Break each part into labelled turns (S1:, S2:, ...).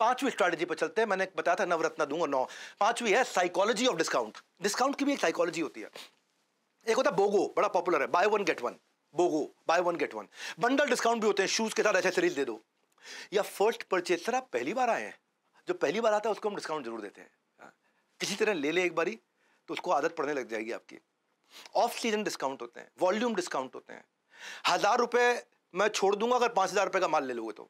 S1: पांचवी स्ट्रैटेजी पर चलते हैं मैंने बताया था नवरत्न दूंगा नौ पांचवी है साइकोलॉजी ऑफ डिस्काउंट डिस्काउंट की भी एक साइकोलॉजी होती है एक होता है बोगो बड़ा पॉपुलर है buy one get one BOGO buy one get one bundle discount भी होते हैं शूज के साथ एसेसरीज दे दो या फर्स्ट सर आप पहली बार आए हैं जो पहली बार आता है उसको हम डिस्काउंट जरूर देते हैं हाँ। किसी तरह ले ले एक बारी तो उसको आदत पड़ने लग जाएगी आपकी ऑफ सीजन डिस्काउंट होते हैं वॉल्यूम डिस्काउंट होते हैं हज़ार रुपये मैं छोड़ दूंगा अगर पाँच हज़ार रुपये का माल ले लोगे तो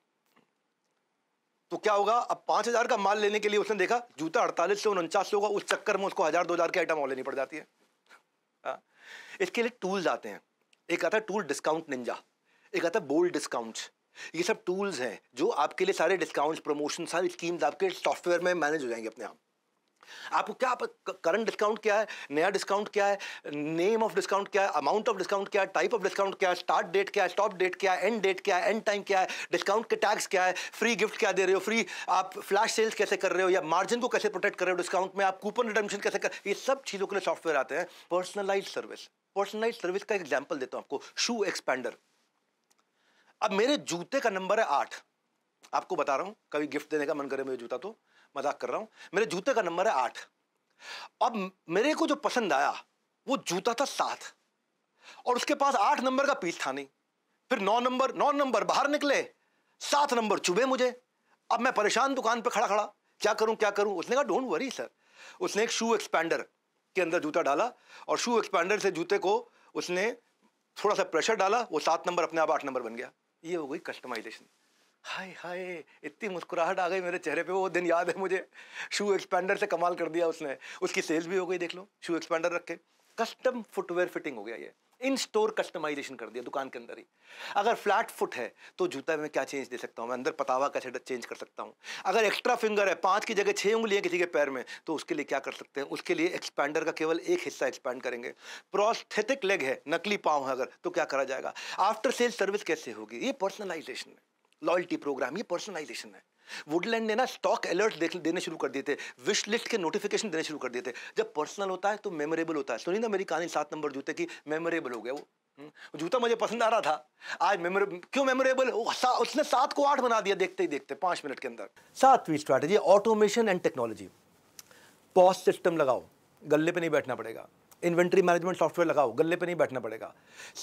S1: तो क्या होगा अब पाँच हज़ार का माल लेने के लिए उसने देखा जूता अड़तालीस सौ उनचास सौ का उस चक्कर में उसको हज़ार दो हज़ार के आइटम और लेनी पड़ जाती है आ? हाँ। इसके लिए टूल्स आते हैं एक आता है टूल डिस्काउंट निंजा एक आता है बोल्ड डिस्काउंट्स ये सब टूल्स हैं जो आपके लिए सारे डिस्काउंट्स प्रमोशन सारी स्कीम्स आपके सॉफ्टवेयर में मैनेज हो जाएंगे अपने आप आपको क्या आप करंट डिस्काउंट क्या है नया डिस्काउंट क्या है नेम ऑफ डिस्काउंट क्या है अमाउंट ऑफ डिस्काउंट क्या है टाइप ऑफ डिस्काउंट क्या है स्टार्ट डेट क्या है स्टॉप डेट क्या है एंड डेट क्या है एंड टाइम क्या है डिस्काउंट के टैक्स क्या है फ्री गिफ्ट क्या दे रहे हो फ्री आप फ्लैश सेल्स कैसे कर रहे हो या मार्जिन को कैसे प्रोटेक्ट कर रहे हो डिस्काउंट में आप कूपन रिडमशन कैसे कर ये सब चीज़ों के लिए सॉफ्टवेयर आते हैं पर्सनलाइज सर्विस पर्सनलाइज सर्विस का एग्जाम्पल देता हूँ आपको शू एक्सपैंडर अब मेरे जूते का नंबर है आठ आपको बता रहा हूँ कभी गिफ्ट देने का मन करे मुझे जूता तो मजाक कर रहा हूँ मेरे जूते का नंबर है आठ अब मेरे को जो पसंद आया वो जूता था सात और उसके पास आठ नंबर का पीस था नहीं फिर नौ नंबर नौ नंबर बाहर निकले सात नंबर चुभे मुझे अब मैं परेशान दुकान पर खड़ा खड़ा क्या करूं क्या करूं उसने कहा डोंट वरी सर उसने एक शू एक्सपैंडर के अंदर जूता डाला और शू एक्सपैंडर से जूते को उसने थोड़ा सा प्रेशर डाला वो सात नंबर अपने आप आठ नंबर बन गया ये हो गई कस्टमाइजेशन हाय हाय इतनी मुस्कुराहट आ गई मेरे चेहरे पे वो दिन याद है मुझे शू एक्सपेंडर से कमाल कर दिया उसने उसकी सेल्स भी हो गई देख लो शू एक्सपेंडर रख के कस्टम फुटवेयर फिटिंग हो गया ये इन स्टोर कस्टमाइजेशन कर दिया दुकान के अंदर ही अगर फ्लैट फुट है तो जूता में क्या चेंज दे सकता हूँ मैं अंदर पतावा कैसे चेंज कर सकता हूँ अगर एक्स्ट्रा फिंगर है पाँच की जगह छः उंगलियाँ किसी के पैर में तो उसके लिए क्या कर सकते हैं उसके लिए एक्सपेंडर का केवल एक हिस्सा एक्सपेंड करेंगे प्रोस्थेटिक लेग है नकली पाँव है अगर तो क्या करा जाएगा आफ्टर सेल सर्विस कैसे होगी ये पर्सनलाइजेशन है लॉयल्टी प्रोग्राम ये पर्सनलाइजेशन है वुडलैंड ने ना स्टॉक अलर्ट देने शुरू कर दिए थे विश लिस्ट के नोटिफिकेशन देने शुरू कर दिए थे जब पर्सनल होता है तो मेमोरेबल होता है सुनी ना मेरी कहानी सात नंबर जूते की मेमोरेबल हो गया हम्म, वो जूता मुझे पसंद आ रहा था आज मेमोरे क्यों मेमोरेबल सा, उसने सात को आठ बना दिया देखते ही देखते पांच मिनट के अंदर सातवीं strategy automation and technology POS system लगाओ गले पे नहीं बैठना पड़ेगा इन्वेंट्री मैनेजमेंट सॉफ्टवेयर लगाओ गले पे नहीं बैठना पड़ेगा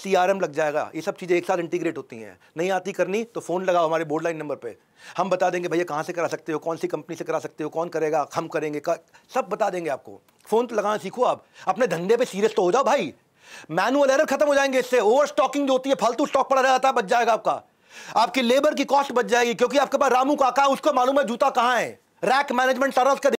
S1: सी लग जाएगा ये सब चीज़ें एक साथ इंटीग्रेट होती हैं नहीं आती करनी तो फ़ोन लगाओ हमारे बोर्ड लाइन नंबर पर हम बता देंगे भैया कहाँ से करा सकते हो कौन सी कंपनी से करा सकते हो कौन करेगा हम करेंगे का, सब बता देंगे आपको फ़ोन तो लगाना सीखो आप अपने धंधे पर सीरियस तो हो जाओ भाई मैनुअल एरर खत्म हो जाएंगे इससे ओवर स्टॉकिंग जो होती है फालतू स्टॉक पड़ा रहता है बच जाएगा आपका आपकी लेबर की कॉस्ट बच जाएगी क्योंकि आपके पास रामू काका उसको मालूम है जूता कहाँ है रैक मैनेजमेंट सारा उसका